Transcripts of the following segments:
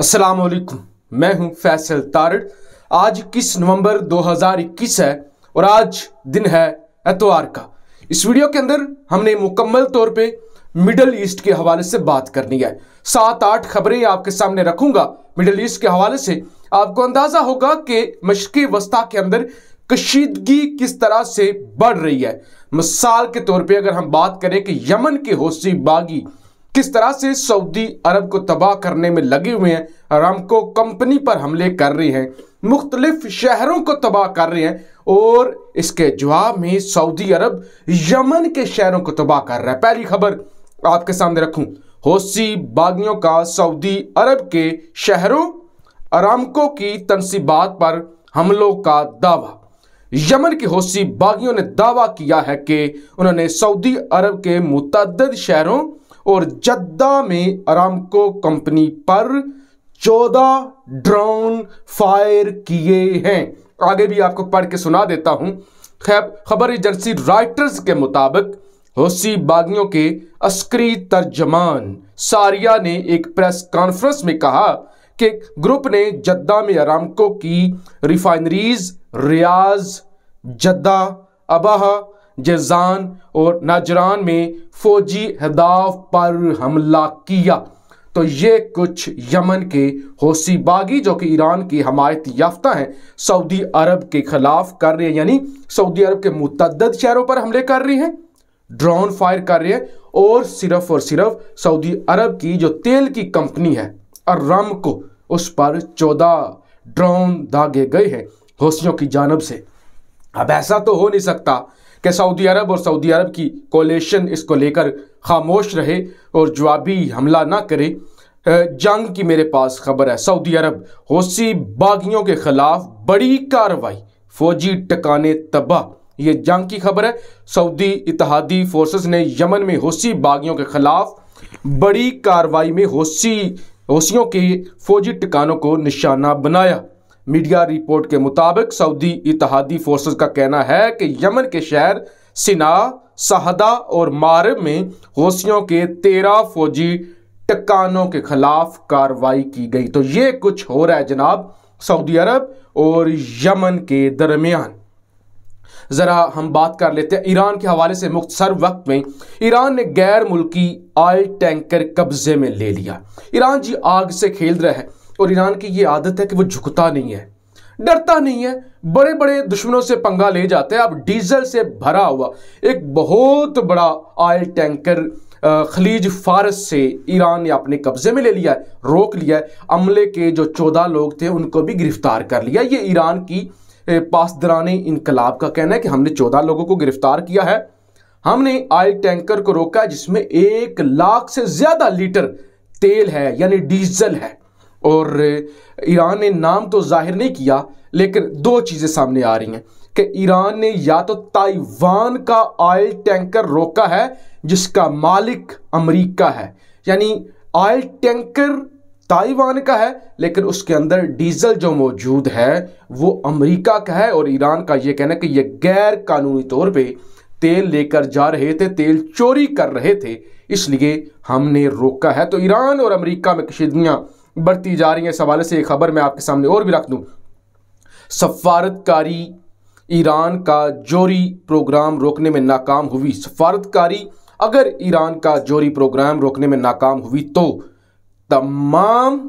अस्सलाम वालेकुम मैं हूं फैसल तारड़ आज इक्कीस नवंबर 2021 है और आज दिन है एतवार का इस वीडियो के अंदर हमने मुकम्मल तौर पे मिडल ईस्ट के हवाले से बात करनी है सात आठ खबरें आपके सामने रखूंगा मिडल ईस्ट के हवाले से आपको अंदाज़ा होगा कि मशकी वस्ता के अंदर कशीदगी किस तरह से बढ़ रही है मिसाल के तौर पे अगर हम बात करें कि यमन के होशी बागी किस तरह से सऊदी अरब को तबाह करने में लगे हुए हैं अरामको कंपनी पर हमले कर रही हैं मुख्तलिफ शहरों को तबाह कर रहे हैं और इसके जवाब में सऊदी अरब यमन के शहरों को तबाह कर रहा है पहली खबर आपके सामने रखूं होसी बागियों का सऊदी अरब के शहरों अरामको की तनसीबात पर हमलों का दावा यमन के होसी बागियों ने दावा किया है कि उन्होंने सऊदी अरब के मुतद शहरों और जद्दा में अरामको कंपनी पर चौदह ड्रोन फायर किए हैं आगे भी आपको पढ़ के सुना देता हूं खबर एजेंसी राइटर्स के मुताबिक हौसी बागियों के अस्करी तर्जमान सारिया ने एक प्रेस कॉन्फ्रेंस में कहा कि ग्रुप ने जद्दा में अरामको की refineries Riyadh Jeddah Abha Jizan और नाजरान में फौजी हदाफ पर हमला किया तो ये कुछ यमन के होशी बागी जो कि ईरान की हमायत याफ्ता हैं सऊदी अरब के खिलाफ कर रहे हैं यानी सऊदी अरब के मुतद शहरों पर हमले कर रहे हैं ड्रोन फायर कर रहे हैं और सिर्फ और सिर्फ सऊदी अरब की जो तेल की कंपनी है अर्रम को उस पर चौदह ड्रोन दागे गए हैं होशियों की जानब से अब ऐसा तो हो नहीं सकता कि सऊदी अरब और सऊदी अरब की कोलेशन इसको लेकर खामोश रहे और जवाबी हमला ना करे जंग की मेरे पास खबर है सऊदी अरब हौसी बागियों के खिलाफ बड़ी कार्रवाई फौजी टकाने तबाह ये जंग की खबर है सऊदी इतिहादी फोर्सेस ने यमन में होसी बागियों के खिलाफ बड़ी कार्रवाई में हौसी हौसियों के फौजी टिकानों को निशाना बनाया मीडिया रिपोर्ट के मुताबिक सऊदी इतिहादी फोर्सेस का कहना है कि यमन के शहर सिना सहदा और मारब में हौसियों के तेरह फौजी टक्कानों के खिलाफ कार्रवाई की गई तो ये कुछ हो रहा है जनाब सऊदी अरब और यमन के दरमियान ज़रा हम बात कर लेते हैं ईरान के हवाले से मुख्तसर वक्त में ईरान ने गैर मुल्की आयल टैंकर कब्जे में ले लिया ईरान जी आग से खेल रहे हैं और ईरान की ये आदत है कि वो झुकता नहीं है डरता नहीं है बड़े बड़े दुश्मनों से पंगा ले जाते हैं अब डीजल से भरा हुआ एक बहुत बड़ा ऑयल टैंकर खलीज फारस से ईरान ने अपने कब्जे में ले लिया है रोक लिया है अमले के जो चौदह लोग थे उनको भी गिरफ्तार कर लिया ये ईरान की पासदरानी इनकलाब का कहना है कि हमने चौदह लोगों को गिरफ्तार किया है हमने ऑयल टैंकर को रोका है जिसमें एक लाख से ज़्यादा लीटर तेल है यानी डीजल है और ईरान ने नाम तो जाहिर नहीं किया लेकिन दो चीज़ें सामने आ रही हैं कि ईरान ने या तो ताइवान का ऑयल टैंकर रोका है जिसका मालिक अमेरिका है यानी ऑयल टैंकर ताइवान का है लेकिन उसके अंदर डीजल जो मौजूद है वो अमेरिका का है और ईरान का ये कहना कि ये गैर कानूनी तौर पे तेल लेकर जा रहे थे तेल चोरी कर रहे थे इसलिए हमने रोका है तो ईरान और अमेरिका में कशीदगियाँ बढ़ती जा रही है इस हवाले से एक खबर मैं आपके सामने और भी रख दूँ सफारतकारी ईरान का जोरी प्रोग्राम रोकने में नाकाम हुई सफारतकारी अगर ईरान का जोरी प्रोग्राम रोकने में नाकाम हुई तो तमाम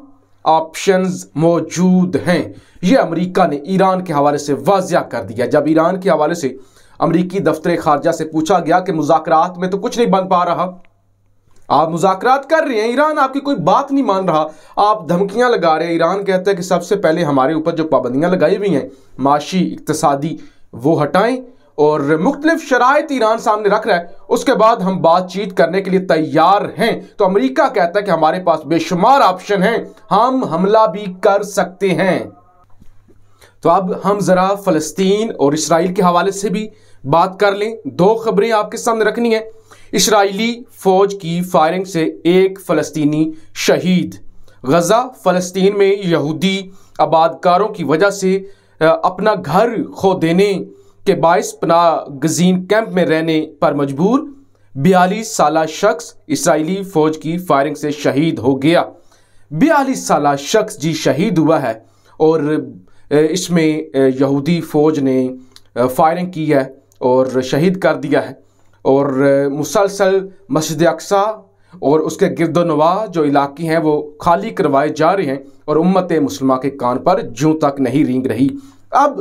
ऑप्शंस मौजूद हैं ये अमेरिका ने ईरान के हवाले से वाजिया कर दिया जब ईरान के हवाले से अमरीकी दफ्तर खारजा से पूछा गया कि मुजाकर में तो कुछ नहीं बन पा रहा आप मुजाकर कर रहे हैं ईरान आपकी कोई बात नहीं मान रहा आप धमकियां लगा रहे हैं ईरान कहता है कि सबसे पहले हमारे ऊपर जो पाबंदियां लगाई हुई हैं माशी इकतसादी वो हटाएं और मुख्तलिफ शरात ईरान सामने रख रहा है उसके बाद हम बातचीत करने के लिए तैयार हैं तो अमरीका कहता है कि हमारे पास बेशुमार ऑप्शन हैं हम हमला भी कर सकते हैं तो अब हम ज़रा फ़लस्तीन और इसराइल के हवाले से भी बात कर लें दो खबरें आपके सामने रखनी है इसराइली फ़ौज की फायरिंग से एक फ़लस्तीनी शहीद गज़ा फ़लस्तीन में यहूदी आबादकारों की वजह से अपना घर खो देने के बायस पना गजीन कैंप में रहने पर मजबूर बयालीस साल शख्स इसराइली फ़ौज की फायरिंग से शहीद हो गया बयालीस साल शख्स जी शहीद हुआ है और इसमें यहूदी फ़ौज ने फायरिंग की है और शहीद कर दिया है और मुसलसल मस्जिद अक्सा और उसके गिरदनवा जो इलाके हैं वो खाली करवाए जा रहे हैं और उम्मत मुसलमान के कान पर जूँ तक नहीं रींग रही अब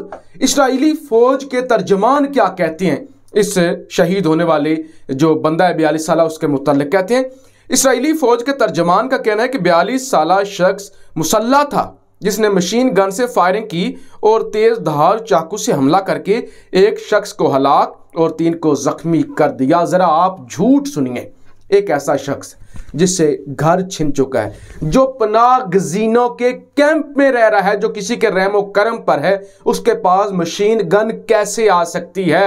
इसराइली फ़ौज के तर्जमान क्या कहते हैं इस शहीद होने वाले जो बंदा है बयालीस साल उसके मुतल कहते हैं इसराइली फ़ौज के तर्जमान का कहना है कि बयालीस साल शख्स मुसल्ला था जिसने मशीन गन से फायरिंग की और तेज धार चाकू से हमला करके एक शख्स को हलाक और तीन को जख्मी कर दिया ज़रा आप झूठ सुनिए एक ऐसा शख्स जिससे घर छिन चुका है जो पना गजीनों के कैंप में रह रहा है जो किसी के रहमो करम पर है उसके पास मशीन गन कैसे आ सकती है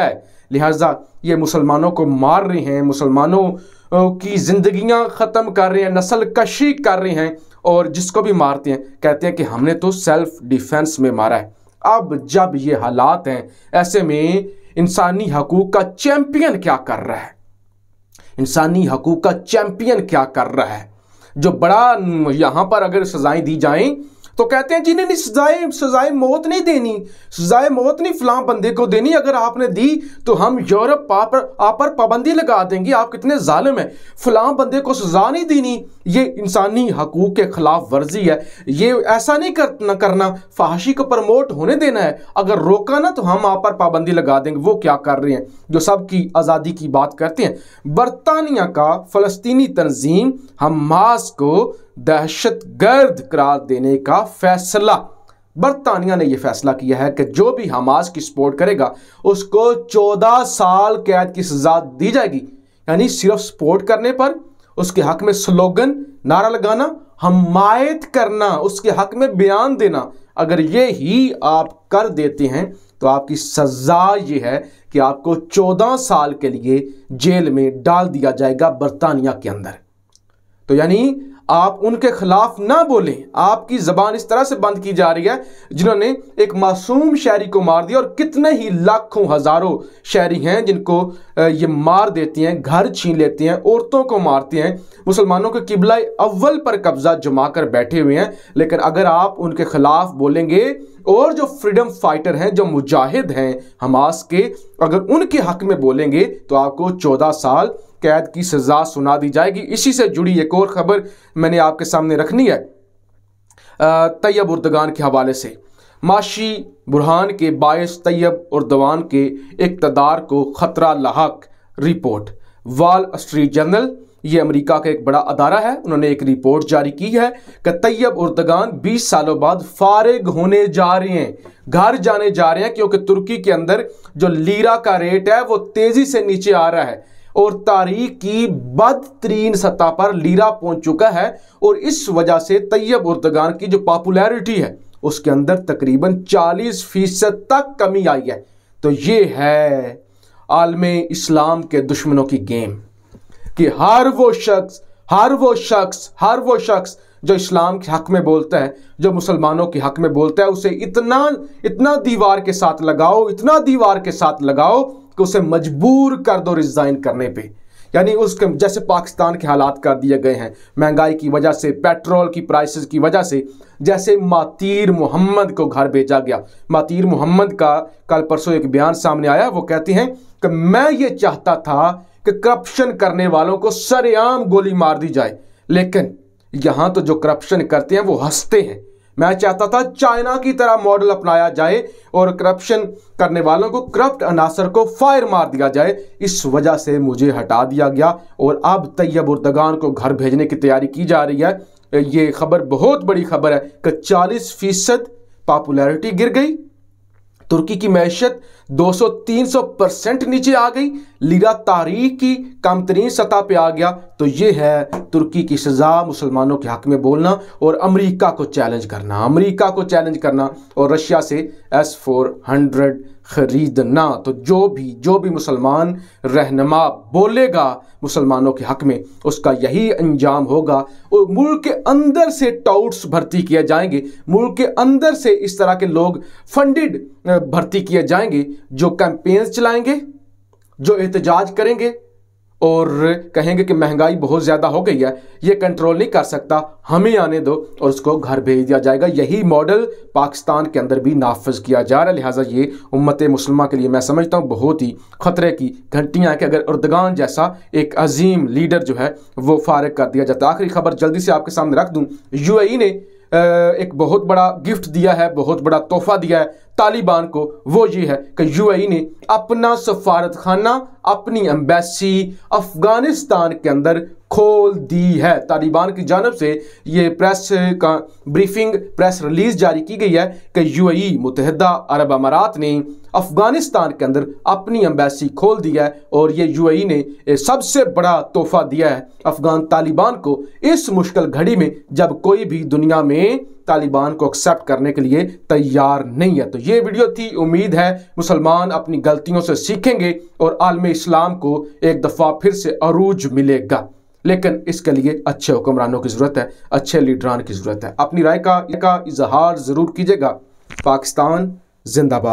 लिहाजा ये मुसलमानों को मार रहे हैं मुसलमानों की जिंदगियां ख़त्म कर रहे हैं नस्ल कशी कर रहे हैं और जिसको भी मारते हैं कहते हैं कि हमने तो सेल्फ डिफेंस में मारा है अब जब ये हालात हैं ऐसे में इंसानी हकूक का चैम्पियन क्या कर रहा है इंसानी हकूक का चैम्पियन क्या कर रहा है जो बड़ा यहाँ पर अगर सजाएं दी जाएं तो कहते हैं जिन्हें सजाए सजाए मौत नहीं देनी सजाए मौत नहीं फलां बंदे को देनी अगर आपने दी तो हम यूरोप आप पर पाबंदी लगा देंगे आप कितने जालिम हैं फलां बंदे को सजा नहीं देनी ये इंसानी हकूक़ के ख़िलाफ़ वर्जी है ये ऐसा नहीं कर, न करना फाशी को प्रमोट होने देना है अगर रोका ना तो हम आप पर पाबंदी लगा देंगे वो क्या कर रहे हैं जो सबकी आज़ादी की बात करते हैं बरतानिया का फ़लस्तीनी तंजीम हमास को दहशत गर्द करार देने का फैसला बरतानिया ने यह फैसला किया है कि जो भी हमास की सपोर्ट करेगा उसको चौदह साल कैद की सजा दी जाएगी यानी सिर्फ सपोर्ट करने पर उसके हक में स्लोगन नारा लगाना हमायत करना उसके हक में बयान देना अगर ये ही आप कर देते हैं तो आपकी सज़ा यह है कि आपको 14 साल के लिए जेल में डाल दिया जाएगा बरतानिया के अंदर तो यानी आप उनके खिलाफ ना बोलें आपकी ज़बान इस तरह से बंद की जा रही है जिन्होंने एक मासूम शहरी को मार दिया और कितने ही लाखों हज़ारों शहरी हैं जिनको ये मार देती हैं घर छीन लेती हैं औरतों को मारती हैं मुसलमानों के किबला अव्वल पर कब्ज़ा जमा कर बैठे हुए हैं लेकिन अगर आप उनके ख़िलाफ़ बोलेंगे और जो फ्रीडम फाइटर हैं जो मुजाहिद हैं हमास के अगर उनके हक में बोलेंगे तो आपको चौदह साल कैद की सज़ा सुना दी जाएगी इसी से जुड़ी एक और ख़बर मैंने आपके सामने रखनी है तैयब उर्दगान के हवाले से माशी बुरहान के बायस तैयब उर्दवान के इकतदार को ख़तरा लाक रिपोर्ट वाल स्ट्रीट जर्नल ये अमेरिका का एक बड़ा अदारा है उन्होंने एक रिपोर्ट जारी की है कि तैयब उर्दगान 20 सालों बाद फारिग होने जा रहे हैं घर जाने जा रहे हैं क्योंकि तुर्की के अंदर जो लीरा का रेट है वो तेज़ी से नीचे आ रहा है और तारीख की बदतरीन सतह पर लीरा पहुंच चुका है और इस वजह से तैयब उर्दगान की जो पॉपुलैरिटी है उसके अंदर तकरीबन 40 फीसद तक कमी आई है तो ये है आलम इस्लाम के दुश्मनों की गेम कि हर वो शख्स हर वो शख्स हर वो शख्स जो इस्लाम के हक में बोलता है जो मुसलमानों के हक में बोलता है उसे इतना इतना दीवार के साथ लगाओ इतना दीवार के साथ लगाओ कि उसे मजबूर कर दो रिज़ाइन करने पे यानी उसके जैसे पाकिस्तान के हालात कर दिए गए हैं महंगाई की वजह से पेट्रोल की प्राइसेस की वजह से जैसे मातीर मोहम्मद को घर भेजा गया मातीर मोहम्मद का कल परसों एक बयान सामने आया वो कहते हैं कि मैं ये चाहता था कि करप्शन करने वालों को सरेआम गोली मार दी जाए लेकिन यहाँ तो जो करप्शन करते हैं वो हंसते हैं मैं चाहता था चाइना की तरह मॉडल अपनाया जाए और करप्शन करने वालों को करप्ट अनासर को फायर मार दिया जाए इस वजह से मुझे हटा दिया गया और अब तैयब उर्दगान को घर भेजने की तैयारी की जा रही है ये खबर बहुत बड़ी खबर है कि चालीस फीसद पॉपुलैरिटी गिर गई तुर्की की मैशत 200-300 परसेंट नीचे आ गई लीरा तारीख की कम तरीन सतह पर आ गया तो ये है तुर्की की सज़ा मुसलमानों के हक में बोलना और अमरीका को चैलेंज करना अमरीका को चैलेंज करना और रशिया से एस फोर हंड्रेड खरीदना तो जो भी जो भी मुसलमान रहनमा बोलेगा मुसलमानों के हक में उसका यही अंजाम होगा और मुल्क के अंदर से टाउट्स भर्ती किए जाएंगे मुल्क के अंदर से इस तरह के लोग फंडेड भर्ती किए जाएंगे जो कैंपेन्स चलाएंगे जो एहतजाज करेंगे और कहेंगे कि महंगाई बहुत ज़्यादा हो गई है ये कंट्रोल नहीं कर सकता हमें आने दो और उसको घर भेज दिया जाएगा यही मॉडल पाकिस्तान के अंदर भी नाफज किया जा रहा है लिहाजा ये उम्मत मुसलमा के लिए मैं समझता हूँ बहुत ही ख़तरे की घंटियाँ कि अगर उर्दगान जैसा एक अजीम लीडर जो है वो फारग कर दिया जाता आखिरी खबर जल्दी से आपके सामने रख दूँ यू ने एक बहुत बड़ा गिफ्ट दिया है बहुत बड़ा तोहफा दिया है तालिबान को वो ये है कि यूएई ने अपना सफारत खाना अपनी एम्बेसी अफगानिस्तान के अंदर खोल दी है तालिबान की जानब से ये प्रेस का ब्रीफिंग प्रेस रिलीज जारी की गई है कि यूएई e, मुतहदा अरब अमारात ने अफ़गानिस्तान के अंदर अपनी अम्बेसी खोल दी है और ये यूएई e ने सबसे बड़ा तोहफा दिया है अफ़गान तालिबान को इस मुश्किल घड़ी में जब कोई भी दुनिया में तालिबान को एक्सेप्ट करने के लिए तैयार नहीं है तो ये वीडियो थी उम्मीद है मुसलमान अपनी गलतियों से सीखेंगे और आलम इस्लाम को एक दफ़ा फिर से अरूज मिलेगा लेकिन इसके लिए अच्छे हुक्मरानों की ज़रूरत है अच्छे लीडरान की ज़रूरत है अपनी राय का, इजहार ज़रूर कीजिएगा पाकिस्तान जिंदाबाद